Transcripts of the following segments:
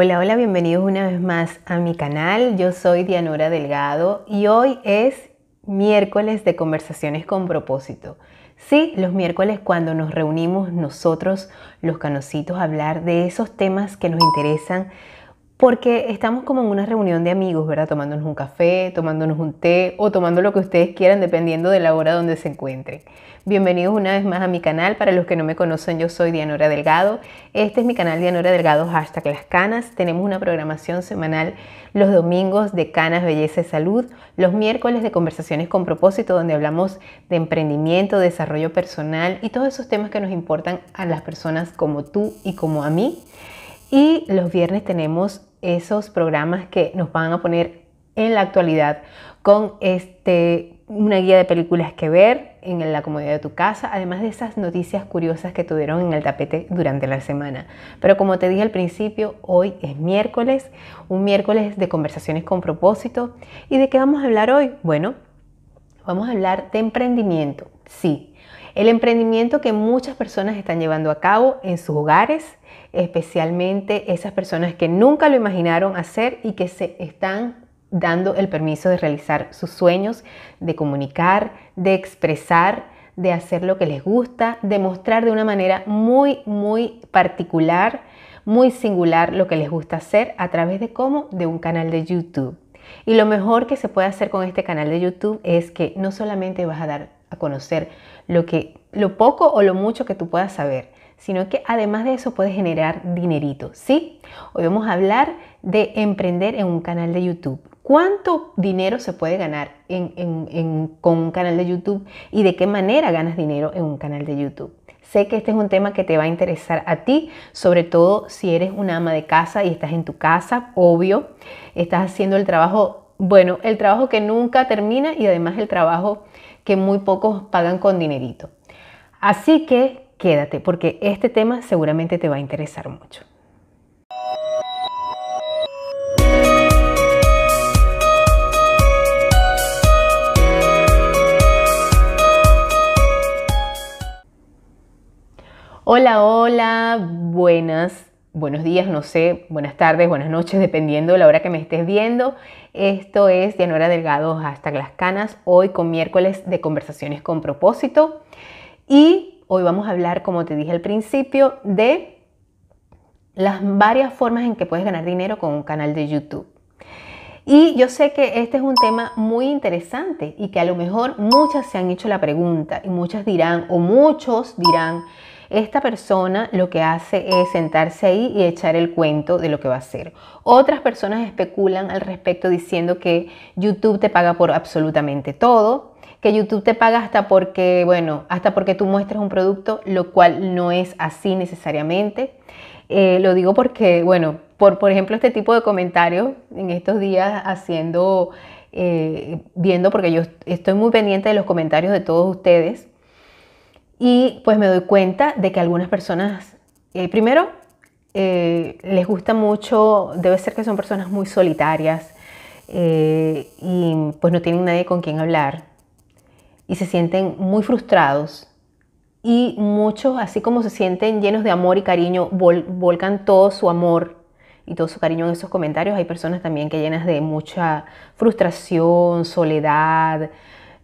Hola, hola, bienvenidos una vez más a mi canal. Yo soy Dianora Delgado y hoy es miércoles de conversaciones con propósito. Sí, los miércoles cuando nos reunimos nosotros, los canocitos, a hablar de esos temas que nos interesan, porque estamos como en una reunión de amigos, ¿verdad? Tomándonos un café, tomándonos un té o tomando lo que ustedes quieran dependiendo de la hora donde se encuentren. Bienvenidos una vez más a mi canal. Para los que no me conocen, yo soy Dianora Delgado. Este es mi canal Dianora Delgado hashtag Las Canas. Tenemos una programación semanal los domingos de Canas, Belleza y Salud, los miércoles de Conversaciones con Propósito, donde hablamos de emprendimiento, desarrollo personal y todos esos temas que nos importan a las personas como tú y como a mí. Y los viernes tenemos esos programas que nos van a poner en la actualidad con este una guía de películas que ver en la comodidad de tu casa, además de esas noticias curiosas que tuvieron en el tapete durante la semana. Pero como te dije al principio, hoy es miércoles, un miércoles de conversaciones con propósito. ¿Y de qué vamos a hablar hoy? Bueno, vamos a hablar de emprendimiento, sí. El emprendimiento que muchas personas están llevando a cabo en sus hogares, especialmente esas personas que nunca lo imaginaron hacer y que se están dando el permiso de realizar sus sueños, de comunicar, de expresar, de hacer lo que les gusta, de mostrar de una manera muy, muy particular, muy singular lo que les gusta hacer a través de cómo, de un canal de YouTube. Y lo mejor que se puede hacer con este canal de YouTube es que no solamente vas a dar a conocer lo que lo poco o lo mucho que tú puedas saber, sino que además de eso puedes generar dinerito, ¿sí? Hoy vamos a hablar de emprender en un canal de YouTube. ¿Cuánto dinero se puede ganar con un canal de YouTube y de qué manera ganas dinero en un canal de YouTube? Sé que este es un tema que te va a interesar a ti, sobre todo si eres una ama de casa y estás en tu casa, obvio, estás haciendo el trabajo, bueno, el trabajo que nunca termina y además el trabajo que muy pocos pagan con dinerito. Así que quédate porque este tema seguramente te va a interesar mucho. Hola, hola, buenas, buenos días, no sé, buenas tardes, buenas noches, dependiendo de la hora que me estés viendo. Esto es Dianora Delgado hasta las canas, hoy con miércoles de conversaciones con propósito. Y hoy vamos a hablar, como te dije al principio, de las varias formas en que puedes ganar dinero con un canal de YouTube. Y yo sé que este es un tema muy interesante y que a lo mejor muchas se han hecho la pregunta y muchas dirán, o muchos dirán, esta persona lo que hace es sentarse ahí y echar el cuento de lo que va a hacer. Otras personas especulan al respecto diciendo que YouTube te paga por absolutamente todo, que YouTube te paga hasta porque, bueno, hasta porque tú muestras un producto, lo cual no es así necesariamente. Eh, lo digo porque, bueno, por, por ejemplo, este tipo de comentarios en estos días haciendo, eh, viendo, porque yo estoy muy pendiente de los comentarios de todos ustedes y pues me doy cuenta de que algunas personas, eh, primero, eh, les gusta mucho, debe ser que son personas muy solitarias eh, y pues no tienen nadie con quien hablar y se sienten muy frustrados. Y muchos, así como se sienten llenos de amor y cariño, volcan todo su amor y todo su cariño en esos comentarios. Hay personas también que llenas de mucha frustración, soledad,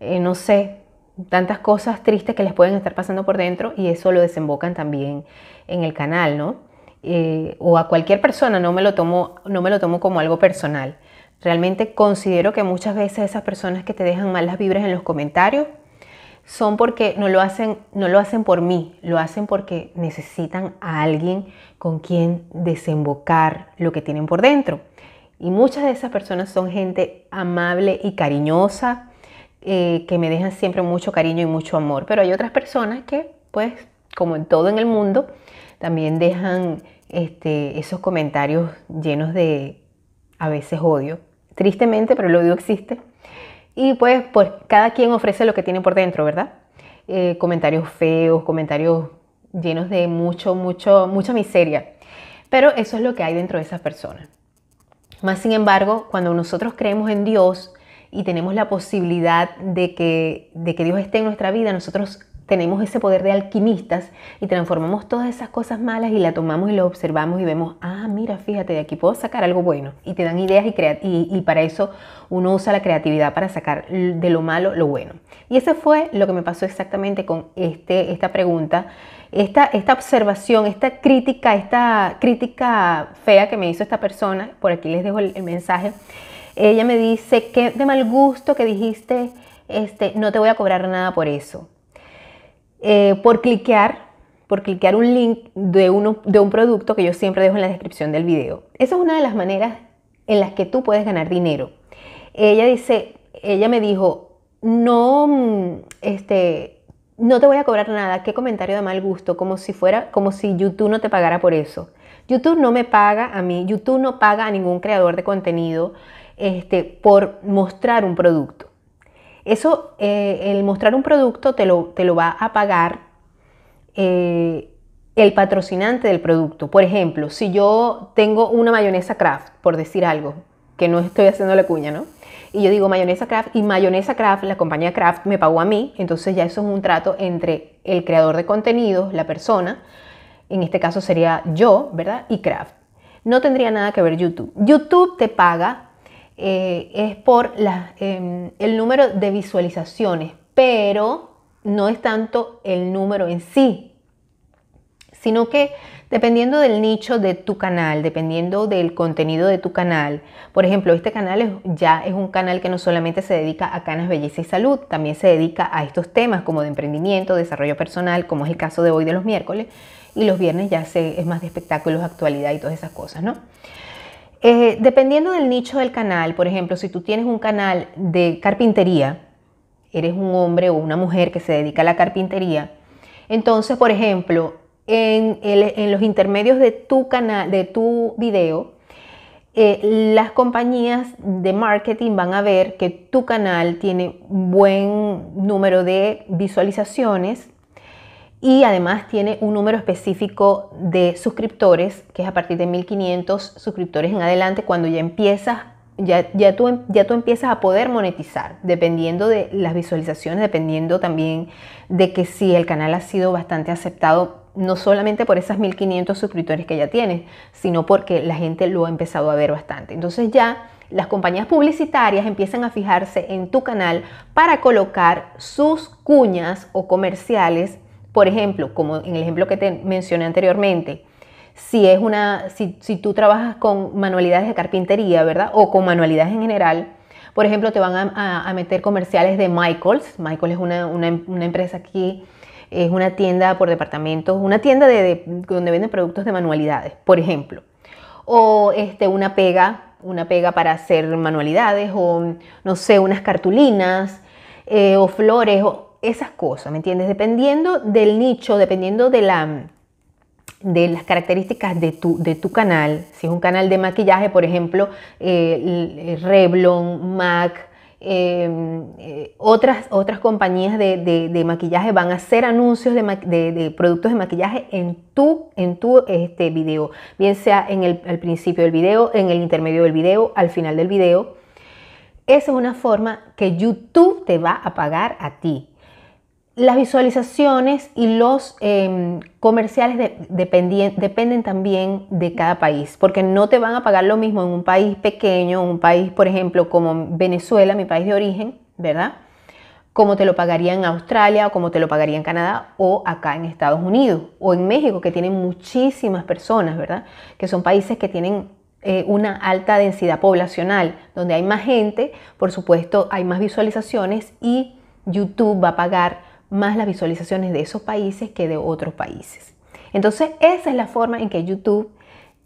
no sé, tantas cosas tristes que les pueden estar pasando por dentro y eso lo desembocan también en el canal, ¿no? Eh, o a cualquier persona, no me, lo tomo, no me lo tomo como algo personal. Realmente considero que muchas veces esas personas que te dejan malas vibras en los comentarios son porque no lo hacen, no lo hacen por mí, lo hacen porque necesitan a alguien con quien desembocar lo que tienen por dentro. Y muchas de esas personas son gente amable y cariñosa, eh, que me dejan siempre mucho cariño y mucho amor. Pero hay otras personas que, pues, como en todo en el mundo, también dejan este, esos comentarios llenos de a veces odio. Tristemente, pero el odio existe. Y pues, pues cada quien ofrece lo que tiene por dentro, ¿verdad? Eh, comentarios feos, comentarios llenos de mucho, mucho, mucha miseria. Pero eso es lo que hay dentro de esas personas. Más sin embargo, cuando nosotros creemos en Dios, y tenemos la posibilidad de que, de que Dios esté en nuestra vida, nosotros tenemos ese poder de alquimistas y transformamos todas esas cosas malas y la tomamos y lo observamos y vemos, ah, mira, fíjate, de aquí puedo sacar algo bueno. Y te dan ideas y, para eso uno usa la creatividad para sacar de lo malo lo bueno. Y eso fue lo que me pasó exactamente con este, esta pregunta, esta, esta observación, esta crítica, esta crítica fea que me hizo esta persona. Por aquí les dejo el mensaje. Ella me dice, que de mal gusto que dijiste, este, no te voy a cobrar nada por eso. Eh, por cliquear, por cliquear un link de, uno, de un producto que yo siempre dejo en la descripción del video. Esa es una de las maneras en las que tú puedes ganar dinero. Ella dice, ella me dijo, no, mm, este, no te voy a cobrar nada, qué comentario de mal gusto, como si fuera, como si YouTube no te pagara por eso. YouTube no me paga a mí, YouTube no paga a ningún creador de contenido este, por mostrar un producto. Eso, eh, el mostrar un producto te lo, te lo va a pagar eh, el patrocinante del producto. Por ejemplo, si yo tengo una mayonesa craft, por decir algo, que no estoy haciendo la cuña, ¿no? Y yo digo mayonesa craft y mayonesa craft la compañía craft me pagó a mí, entonces ya eso es un trato entre el creador de contenidos, la persona, en este caso sería yo, ¿verdad? Y craft, No tendría nada que ver YouTube. YouTube te paga eh, es por em, el número de visualizaciones, pero no es tanto el número en sí, sino que dependiendo del nicho de tu canal, dependiendo del contenido de tu canal, por ejemplo, este canal ya es un canal que no solamente se dedica a canas, belleza y salud, también se dedica a estos temas como de emprendimiento, desarrollo personal, como es el caso de hoy de los miércoles, y los viernes ya se, es más de espectáculos, actualidad y todas esas cosas, ¿no? Eh, dependiendo del nicho del canal, por ejemplo, si tú tienes un canal de carpintería, eres un hombre o una mujer que se dedica a la carpintería, entonces, por ejemplo, en, los intermedios de tu canal, de tu video, eh, las compañías de marketing van a ver que tu canal tiene buen número de visualizaciones y además tiene un número específico de suscriptores, que es a partir de 1500 suscriptores en adelante, cuando ya empiezas, ya, ya, tú, em, ya tú empiezas a poder monetizar, dependiendo de las visualizaciones, dependiendo también de que si el canal ha sido bastante aceptado, no solamente por esas 1500 suscriptores que ya tienes, sino porque la gente lo ha empezado a ver bastante. Entonces ya las compañías publicitarias empiezan a fijarse en tu canal para colocar sus cuñas o comerciales por ejemplo, como en el ejemplo que te mencioné anteriormente, si es una, si, tú trabajas con manualidades de carpintería, ¿verdad? O con manualidades en general, por ejemplo, te van a, meter comerciales de Michaels. Michaels es una, empresa aquí, es una tienda por departamentos, una tienda de, donde venden productos de manualidades, por ejemplo. O este, una pega, una pega para hacer manualidades, o no sé, unas cartulinas, eh, o flores, o, esas cosas, ¿me entiendes? Dependiendo del nicho, dependiendo de, la, de las características de tu, de tu canal, si es un canal de maquillaje, por ejemplo, eh, Revlon, MAC, em, eh, otras, otras compañías de, maquillaje van a hacer anuncios de, productos de maquillaje en tu, en tu este, video, bien sea en el, al principio del video, en el intermedio del video, al final del video. Esa es una forma que YouTube te va a pagar a ti las visualizaciones y los em, comerciales dependen, también de cada país, porque no te van a pagar lo mismo en un país pequeño, un país, por ejemplo, como Venezuela, mi país de origen, ¿verdad? Como te lo pagaría en Australia o como te lo pagaría en Canadá o acá en Estados Unidos o en México, que tienen muchísimas personas, ¿verdad? Que son países que tienen eh, una alta densidad poblacional, donde hay más gente, por supuesto, hay más visualizaciones y YouTube va a pagar más las visualizaciones de esos países que de otros países. Entonces, esa es la forma en que YouTube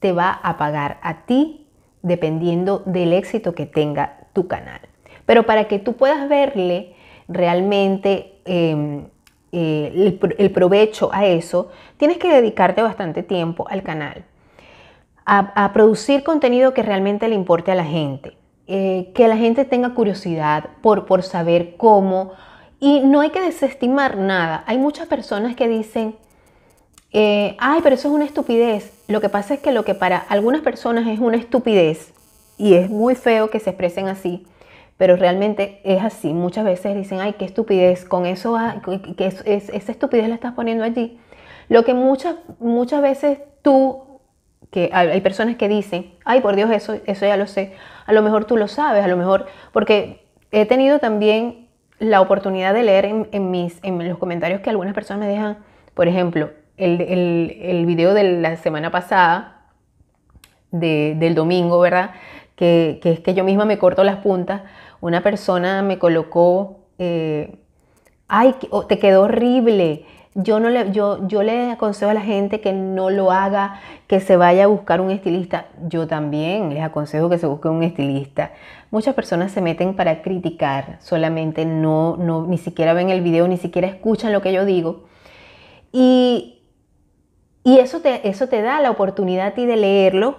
te va a pagar a ti dependiendo del éxito que tenga tu canal. Pero para que tú puedas verle realmente em, eh, el, provecho a eso, tienes que dedicarte bastante tiempo al canal, a, producir contenido que realmente le importe a la gente, eh, que la gente tenga curiosidad por, por saber cómo y no hay que desestimar nada. Hay muchas personas que dicen, eh, ay, pero eso es una estupidez. Lo que pasa es que lo que para algunas personas es una estupidez, y es muy feo que se expresen así, pero realmente es así. Muchas veces dicen, ay, qué estupidez, con eso, que esa estupidez la estás poniendo allí. Lo que muchas, muchas veces tú que hay, personas que dicen, ay, por Dios, eso, eso ya lo sé. A lo mejor tú lo sabes, a lo mejor, porque he tenido también la oportunidad de leer en, mis, en los comentarios que algunas personas me dejan, por ejemplo, el, el, video de la semana pasada, del domingo, ¿verdad? Que, es que yo misma me corto las puntas, una persona me colocó, eh, ay, oh, te quedó horrible, yo, no le, yo, le aconsejo a la gente que no lo haga, que se vaya a buscar un estilista. Yo también les aconsejo que se busque un estilista. Muchas personas se meten para criticar, solamente no, ni siquiera ven el video, ni siquiera escuchan lo que yo digo. Y, y eso, te, eso te da la oportunidad a de leerlo,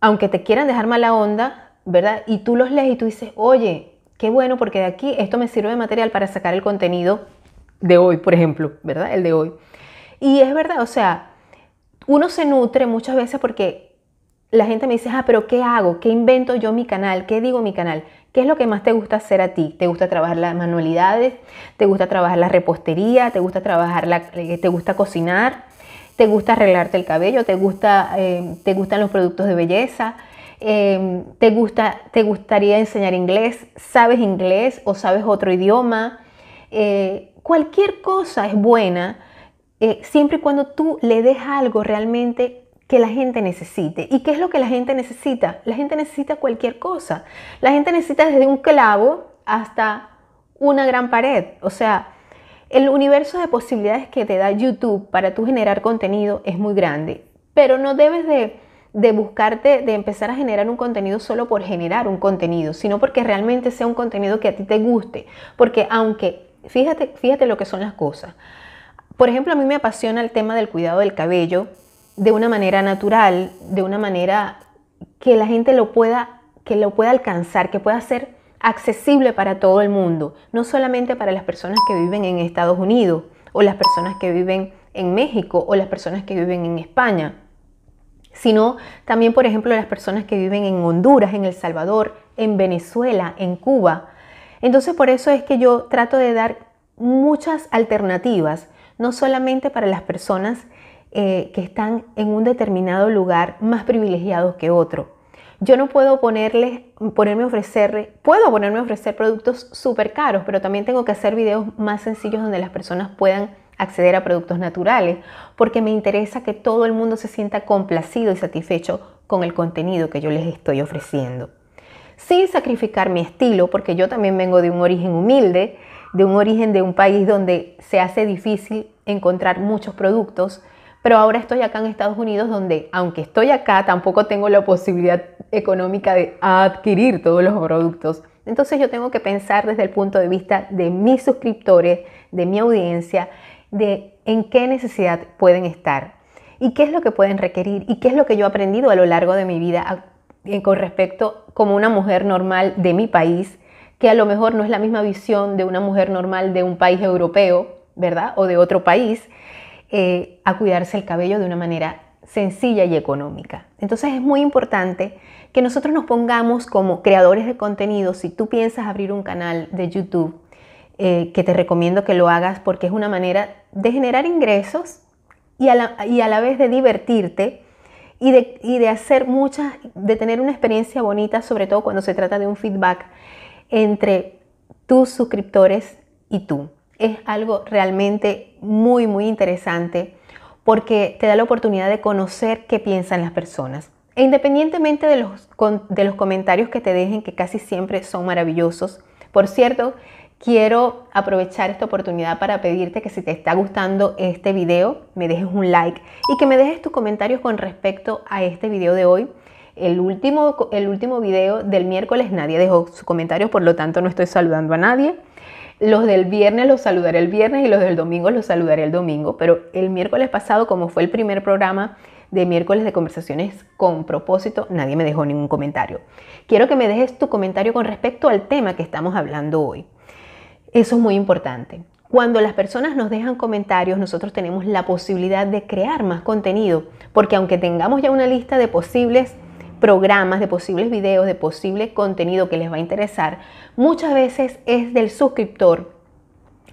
aunque te quieran dejar mala onda, ¿verdad? Y tú los lees y tú dices, oye, qué bueno, porque de aquí esto me sirve de material para sacar el contenido de hoy, por ejemplo, ¿verdad? El de hoy. Y es verdad, o sea, uno se nutre muchas veces porque la gente me dice, ah, pero ¿qué hago? ¿Qué invento yo mi canal? ¿Qué digo mi canal? ¿Qué es lo que más te gusta hacer a ti? ¿Te gusta trabajar las manualidades? ¿Te gusta trabajar la repostería? ¿Te gusta trabajar la, eh, te gusta cocinar? ¿Te gusta arreglarte el cabello? ¿Te, gusta, eh, te gustan los productos de belleza? Em, ¿te, gusta, ¿Te gustaría enseñar inglés? ¿Sabes inglés o sabes otro idioma? Eh, cualquier cosa es buena eh, siempre y cuando tú le des algo realmente que la gente necesite. ¿Y qué es lo que la gente necesita? La gente necesita cualquier cosa. La gente necesita desde un clavo hasta una gran pared. O sea, el universo de posibilidades que te da YouTube para tú generar contenido es muy grande, pero no debes de, de buscarte, de empezar a generar un contenido solo por generar un contenido, sino porque realmente sea un contenido que a ti te guste. Porque aunque Fíjate, lo que son las cosas. Por ejemplo, a mí me apasiona el tema del cuidado del cabello de una manera natural, de una manera que la gente lo pueda, que lo pueda alcanzar, que pueda ser accesible para todo el mundo, no solamente para las personas que viven en Estados Unidos o las personas que viven en México o las personas que viven en España, sino también, por ejemplo, las personas que viven en Honduras, en El Salvador, en Venezuela, en Cuba, entonces por eso es que yo trato de dar muchas alternativas, no solamente para las personas eh, que están en un determinado lugar más privilegiados que otro. Yo no puedo ponerme puedo ponerme a ofrecer productos súper caros, pero también tengo que hacer videos más sencillos donde las personas puedan acceder a productos naturales, porque me interesa que todo el mundo se sienta complacido y satisfecho con el contenido que yo les estoy ofreciendo sin sacrificar mi estilo, porque yo también vengo de un origen humilde, de un origen de un país donde se hace difícil encontrar muchos productos, pero ahora estoy acá en Estados Unidos donde, aunque estoy acá, tampoco tengo la posibilidad económica de adquirir todos los productos. Entonces yo tengo que pensar desde el punto de vista de mis suscriptores, de mi audiencia, de en qué necesidad pueden estar y qué es lo que pueden requerir y qué es lo que yo he aprendido a lo largo de mi vida eh, con respecto como una mujer normal de mi país, que a lo mejor no es la misma visión de una mujer normal de un país europeo, ¿verdad? O de otro país, eh, a cuidarse el cabello de una manera sencilla y económica. Entonces es muy importante que nosotros nos pongamos como creadores de contenido, si tú piensas abrir un canal de YouTube, eh, que te recomiendo que lo hagas porque es una manera de generar ingresos y y a la vez de divertirte y de, hacer muchas, de tener una experiencia bonita, sobre todo cuando se trata de un feedback entre tus suscriptores y tú. Es algo realmente muy, muy interesante porque te da la oportunidad de conocer qué piensan las personas. E independientemente de de los comentarios que te dejen, que casi siempre son maravillosos, por cierto, Quiero aprovechar esta oportunidad para pedirte que si te está gustando este video, me dejes un like y que me dejes tus comentarios con respecto a este video de hoy. El último, el último video del miércoles nadie dejó sus comentarios, por lo tanto no estoy saludando a nadie. Los del viernes los saludaré el viernes y los del domingo los saludaré el domingo, pero el miércoles pasado, como fue el primer programa de miércoles de conversaciones con propósito, nadie me dejó ningún comentario. Quiero que me dejes tu comentario con respecto al tema que estamos hablando hoy. Eso es muy importante. Cuando las personas nos dejan comentarios, nosotros tenemos la posibilidad de crear más contenido, porque aunque tengamos ya una lista de posibles programas, de posibles videos, de posible contenido que les va a interesar, muchas veces es del suscriptor,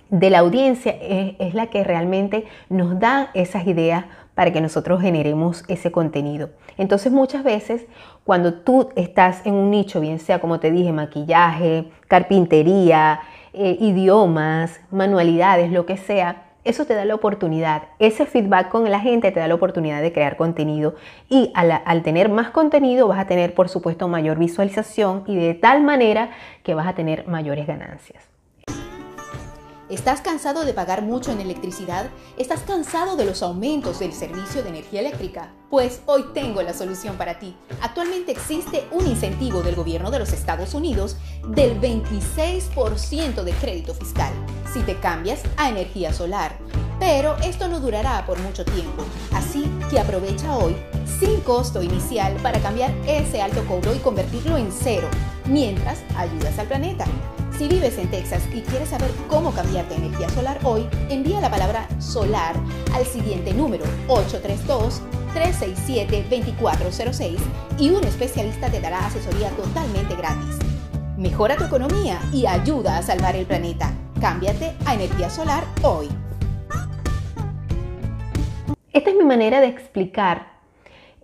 de la audiencia, es, la que realmente nos da esas ideas para que nosotros generemos ese contenido. Entonces muchas veces cuando tú estás en un nicho, bien sea como te dije, maquillaje, carpintería, eh, idiomas, manualidades, lo que sea, eso te da la oportunidad, ese feedback con la gente te da la oportunidad de crear contenido y al, tener más contenido vas a tener por supuesto mayor visualización y de tal manera que vas a tener mayores ganancias. ¿Estás cansado de pagar mucho en electricidad? ¿Estás cansado de los aumentos del servicio de energía eléctrica? Pues hoy tengo la solución para ti. Actualmente existe un incentivo del gobierno de los Estados Unidos del 26% de crédito fiscal si te cambias a energía solar. Pero esto no durará por mucho tiempo, así que aprovecha hoy sin costo inicial para cambiar ese alto cobro y convertirlo en cero mientras ayudas al planeta. Si vives en Texas y quieres saber cómo cambiarte a energía solar hoy, envía la palabra solar al siguiente número 832-367-2406 y un especialista te dará asesoría totalmente gratis. Mejora tu economía y ayuda a salvar el planeta. Cámbiate a energía solar hoy. Esta es mi manera de explicar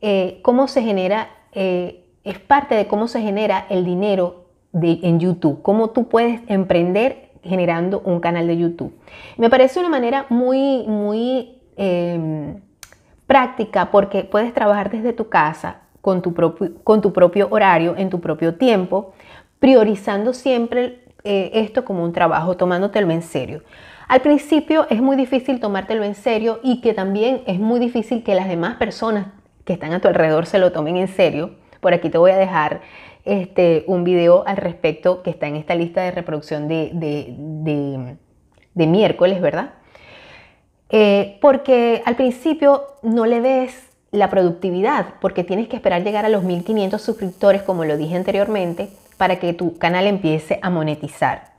eh, cómo se genera eh, es parte de cómo se genera el dinero de, en YouTube, cómo tú puedes emprender generando un canal de YouTube. Me parece una manera muy, muy em, práctica porque puedes trabajar desde tu casa con tu, propio, con tu propio horario, en tu propio tiempo, priorizando siempre eh, esto como un trabajo, tomándotelo en serio. Al principio es muy difícil tomártelo en serio y que también es muy difícil que las demás personas que están a tu alrededor se lo tomen en serio. Por aquí te voy a dejar este, un video al respecto que está en esta lista de reproducción de, de, de, miércoles, ¿verdad? Eh, porque al principio no le ves la productividad, porque tienes que esperar llegar a los 1500 suscriptores, como lo dije anteriormente, para que tu canal empiece a monetizar.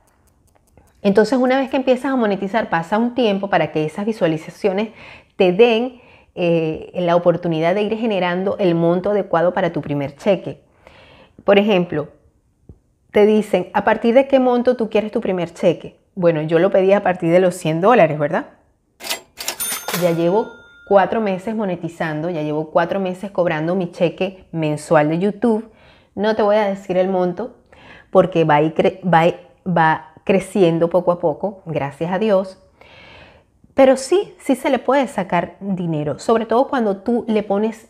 Entonces, una vez que empiezas a monetizar, pasa un tiempo para que esas visualizaciones te den eh, la oportunidad de ir generando el monto adecuado para tu primer cheque. Por ejemplo, te dicen, ¿a partir de qué monto tú quieres tu primer cheque? Bueno, yo lo pedí a partir de los 100 dólares, ¿verdad? Ya llevo cuatro meses monetizando, ya llevo cuatro meses cobrando mi cheque mensual de YouTube. No te voy a decir el monto porque va, va, va creciendo poco a poco, gracias a Dios. Pero sí, sí se le puede sacar dinero, sobre todo cuando tú le pones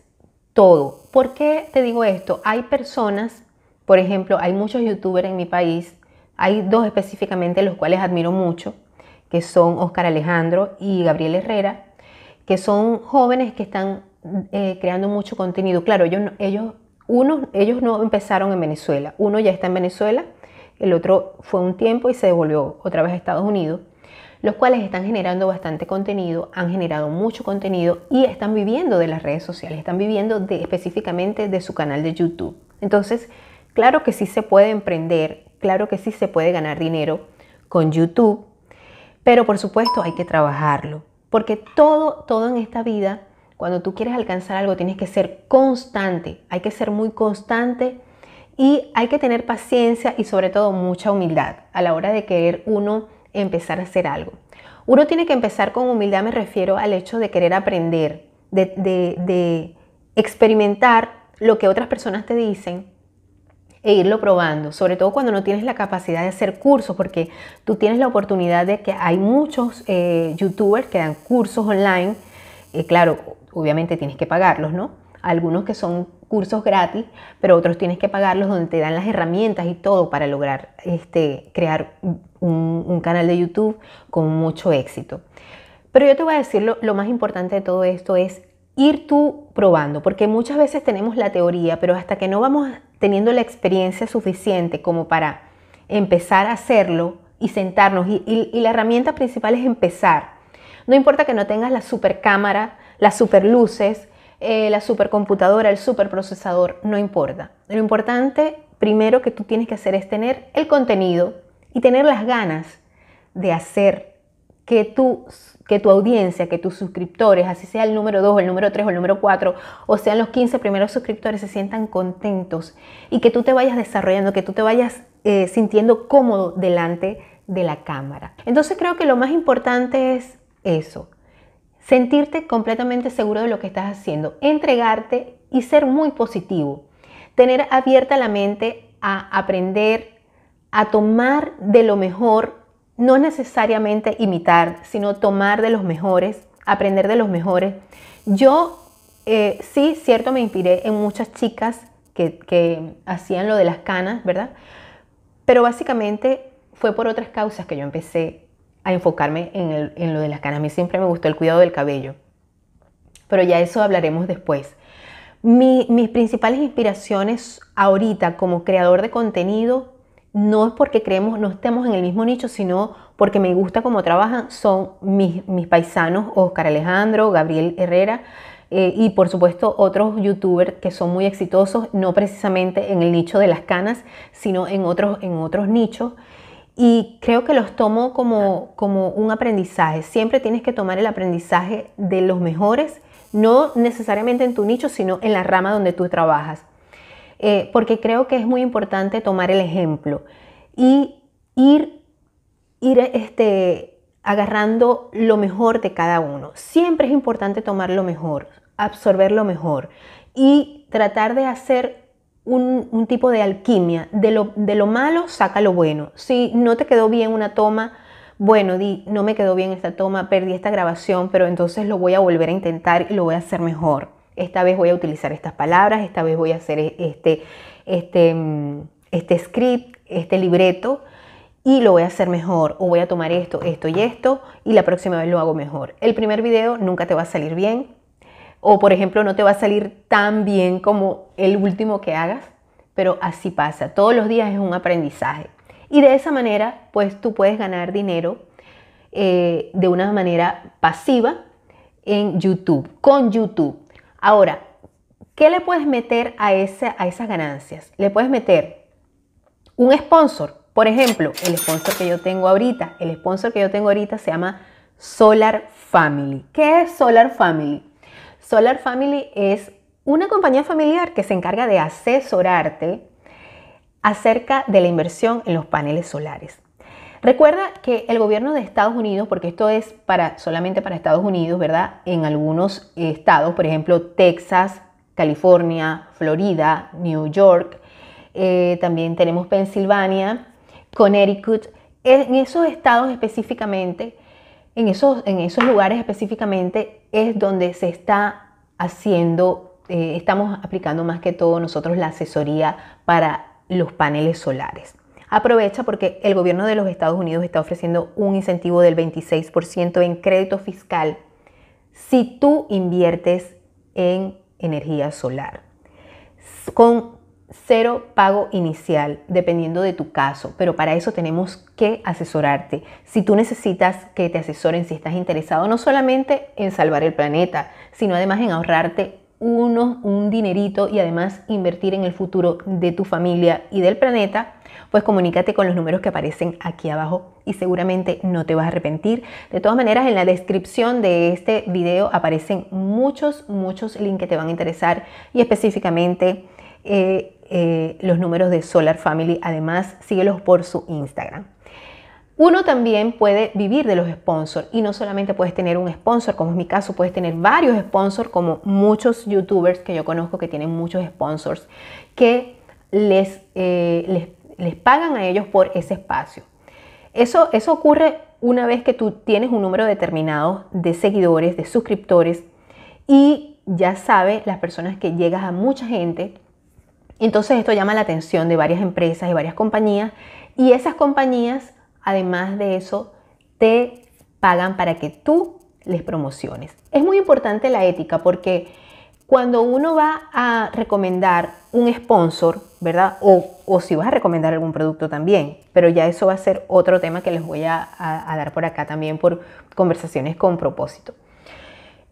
todo. ¿Por qué te digo esto? Hay personas, por ejemplo, hay muchos youtubers en mi país, hay dos específicamente los cuales admiro mucho, que son Oscar Alejandro y Gabriel Herrera, que son jóvenes que están eh, creando mucho contenido. Claro, ellos, ellos, uno, ellos no empezaron en Venezuela, uno ya está en Venezuela, el otro fue un tiempo y se devolvió otra vez a Estados Unidos los cuales están generando bastante contenido, han generado mucho contenido y están viviendo de las redes sociales, están viviendo específicamente de su canal de YouTube. Entonces, claro que sí se puede emprender, claro que sí se puede ganar dinero con YouTube, pero por supuesto hay que trabajarlo, porque todo, todo en esta vida, cuando tú quieres alcanzar algo, tienes que ser constante, hay que ser muy constante y hay que tener paciencia y sobre todo mucha humildad a la hora de querer uno empezar a hacer algo. Uno tiene que empezar con humildad, me refiero al hecho de querer aprender, de, experimentar lo que otras personas te dicen e irlo probando, sobre todo cuando no tienes la capacidad de hacer cursos, porque tú tienes la oportunidad de que hay muchos eh, youtubers que dan cursos online, eh, claro, obviamente tienes que pagarlos, ¿no? Algunos que son cursos gratis, pero otros tienes que pagarlos donde te dan las herramientas y todo para lograr este, crear un, canal de YouTube con mucho éxito. Pero yo te voy a decir lo, más importante de todo esto es ir tú probando, porque muchas veces tenemos la teoría, pero hasta que no vamos teniendo la experiencia suficiente como para empezar a hacerlo y sentarnos, y, la herramienta principal es empezar. No importa que no tengas la super cámara, las super luces, eh, la supercomputadora, el super procesador no importa. Lo importante primero que tú tienes que hacer es tener el contenido, y tener las ganas de hacer que tu, que tu audiencia, que tus suscriptores, así sea el número 2, el número 3 o el número 4, o sean los 15 primeros suscriptores, se sientan contentos y que tú te vayas desarrollando, que tú te vayas eh, sintiendo cómodo delante de la cámara. Entonces creo que lo más importante es eso, sentirte completamente seguro de lo que estás haciendo, entregarte y ser muy positivo, tener abierta la mente a aprender, a tomar de lo mejor, no necesariamente imitar, sino tomar de los mejores, aprender de los mejores. Yo eh, sí, cierto, me inspiré en muchas chicas que, hacían lo de las canas, ¿verdad? Pero básicamente fue por otras causas que yo empecé a enfocarme en, lo de las canas. A mí siempre me gustó el cuidado del cabello, pero ya eso hablaremos después. mis principales inspiraciones ahorita como creador de contenido no es porque creemos, no estemos en el mismo nicho, sino porque me gusta cómo trabajan, son mis, paisanos, Oscar Alejandro, Gabriel Herrera eh, y por supuesto otros youtubers que son muy exitosos, no precisamente en el nicho de las canas, sino en otros, nichos. Y creo que los tomo como un aprendizaje. Siempre tienes que tomar el aprendizaje de los mejores, no necesariamente en tu nicho, sino en la rama donde tú trabajas. Eh, porque creo que es muy importante tomar el ejemplo y ir, este, agarrando lo mejor de cada uno. Siempre es importante tomar lo mejor, absorber lo mejor y tratar de hacer un, tipo de alquimia. De lo, de lo, malo saca lo bueno. Si no te quedó bien una toma, bueno, di, no me quedó bien esta toma, perdí esta grabación, pero entonces lo voy a volver a intentar y lo voy a hacer mejor esta vez voy a utilizar estas palabras, esta vez voy a hacer e-, este, este, mm, este script, este libreto y lo voy a hacer mejor o voy a tomar esto, esto y esto y la próxima vez lo hago mejor. El primer video nunca te va a salir bien o por ejemplo no te va a salir tan bien como el último que hagas, pero así pasa. Todos los días es un aprendizaje y de esa manera pues tú puedes ganar dinero eh, de una manera pasiva en YouTube, con YouTube. Ahora, ¿qué le puedes meter a, esas ganancias? Le puedes meter un sponsor. Por ejemplo, el sponsor que yo tengo ahorita, el sponsor que yo tengo ahorita se llama Solar Family. ¿Qué es Solar Family? Solar Family es una compañía familiar que se encarga de asesorarte acerca de la inversión en los paneles solares. Recuerda que el gobierno de Estados Unidos, porque esto es para, solamente para Estados Unidos, ¿verdad? En algunos estados, por ejemplo, Texas, California, Florida, New York, eh, también tenemos Pensilvania, Connecticut. En esos estados específicamente, en esos, en esos lugares específicamente, es donde se está haciendo, eh, estamos aplicando más que todo nosotros la asesoría para los paneles solares. Aprovecha porque el gobierno de los Estados Unidos está ofreciendo un incentivo del 26% en crédito fiscal si tú inviertes en energía solar. Con cero pago inicial, dependiendo de tu caso, pero para eso tenemos que asesorarte. Si tú necesitas que te asesoren, si estás interesado no solamente en salvar el planeta, sino además en ahorrarte un dinerito y además invertir en el futuro de tu familia y del planeta, pues comunícate con los números que aparecen aquí abajo y seguramente no te vas a arrepentir. De todas maneras, en la descripción de este video aparecen muchos, muchos links que te van a interesar y específicamente eh, eh, los números de Solar Family. Además, síguelos por su Instagram. Uno también puede vivir de los sponsors y no solamente puedes tener un sponsor, como es mi caso, puedes tener varios sponsors, como muchos youtubers que yo conozco que tienen muchos sponsors, que les, eh, les les pagan a ellos por ese espacio. Eso, eso ocurre una vez que tú tienes un número determinado de seguidores, de suscriptores, y ya sabes las personas que llegas a mucha gente. Entonces esto llama la atención de varias empresas y varias compañías, y esas compañías, además de eso, te pagan para que tú les promociones. Es muy importante la ética porque cuando uno va a recomendar un sponsor, ¿verdad? O, si vas a recomendar algún producto también, pero ya eso va a ser otro tema que les voy a, dar por acá también por conversaciones con propósito.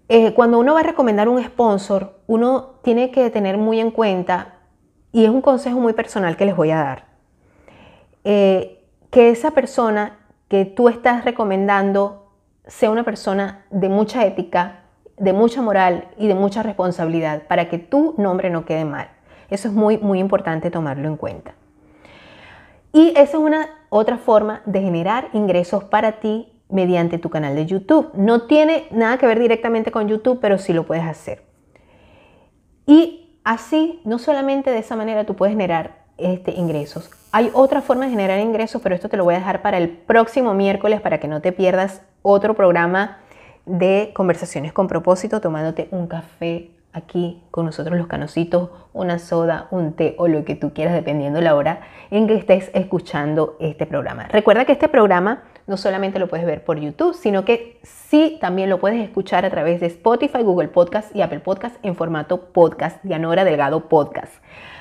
Eh, cuando uno va a recomendar un sponsor, uno tiene que tener muy en cuenta, y es un consejo muy personal que les voy a dar, eh, que esa persona que tú estás recomendando sea una persona de mucha ética, de mucha moral y de mucha responsabilidad para que tu nombre no quede mal. Eso es muy, muy importante tomarlo en cuenta. Y esa es una otra forma de generar ingresos para ti mediante tu canal de YouTube. No tiene nada que ver directamente con YouTube, pero sí lo puedes hacer. Y así, no solamente de esa manera tú puedes generar este, ingresos. Hay otra forma de generar ingresos, pero esto te lo voy a dejar para el próximo miércoles para que no te pierdas otro programa de conversaciones con propósito, tomándote un café aquí con nosotros los canositos, una soda, un té o lo que tú quieras, dependiendo la hora en que estés escuchando este programa. Recuerda que este programa no solamente lo puedes ver por YouTube, sino que sí también lo puedes escuchar a través de Spotify, Google Podcast y Apple Podcast en formato podcast, anora Delgado Podcast.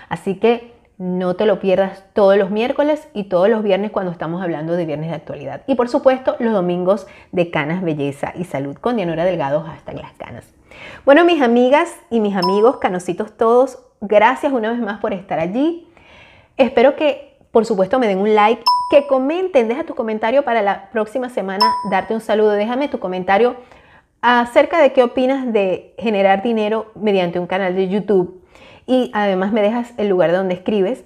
Así que no te lo pierdas todos los miércoles y todos los viernes cuando estamos hablando de viernes de actualidad. Y por supuesto, los domingos de Canas Belleza y Salud con Dianora Delgados hasta las canas. Bueno, mis amigas y mis amigos, canositos todos, gracias una vez más por estar allí. Espero que, por supuesto, me den un like, que comenten, deja tu comentario para la próxima semana, darte un saludo, déjame tu comentario acerca de qué opinas de generar dinero mediante un canal de YouTube y además me dejas el lugar donde escribes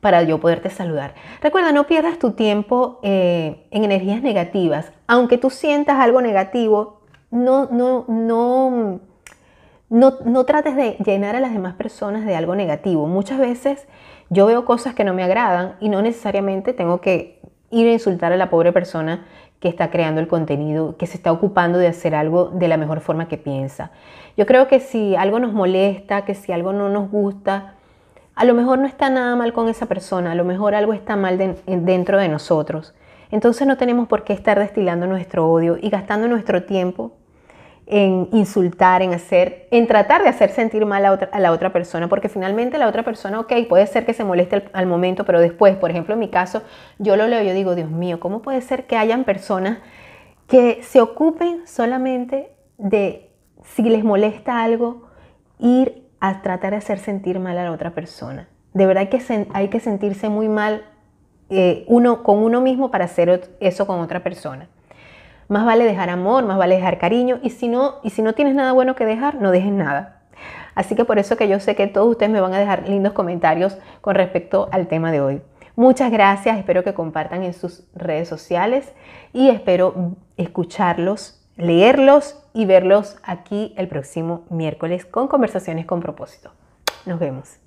para yo poderte saludar. Recuerda, no pierdas tu tiempo eh, en energías negativas. Aunque tú sientas algo negativo, no, no, no, no, no trates de llenar a las demás personas de algo negativo. Muchas veces yo veo cosas que no me agradan y no necesariamente tengo que ir a insultar a la pobre persona que está creando el contenido, que se está ocupando de hacer algo de la mejor forma que piensa. Yo creo que si algo nos molesta, que si algo no nos gusta, a lo mejor no está nada mal con esa persona, a lo mejor algo está mal dentro de nosotros. Entonces no tenemos por qué estar destilando nuestro odio y gastando nuestro tiempo en insultar, en hacer, en tratar de hacer sentir mal a, la otra persona, porque finalmente la otra persona, ok, puede ser que se moleste al, momento, pero después, por ejemplo, en mi caso, yo lo leo, yo digo, Dios mío, ¿cómo puede ser que hayan personas que se ocupen solamente de, si les molesta algo, ir a tratar de hacer sentir mal a la otra persona? De verdad hay que, hay que sentirse muy mal eh, uno, con uno mismo para hacer eso con otra persona. Más vale dejar amor, más vale dejar cariño y si no, y si no tienes nada bueno que dejar, no dejes nada. Así que por eso que yo sé que todos ustedes me van a dejar lindos comentarios con respecto al tema de hoy. Muchas gracias, espero que compartan en sus redes sociales y espero escucharlos, leerlos y verlos aquí el próximo miércoles con conversaciones con propósito. Nos vemos.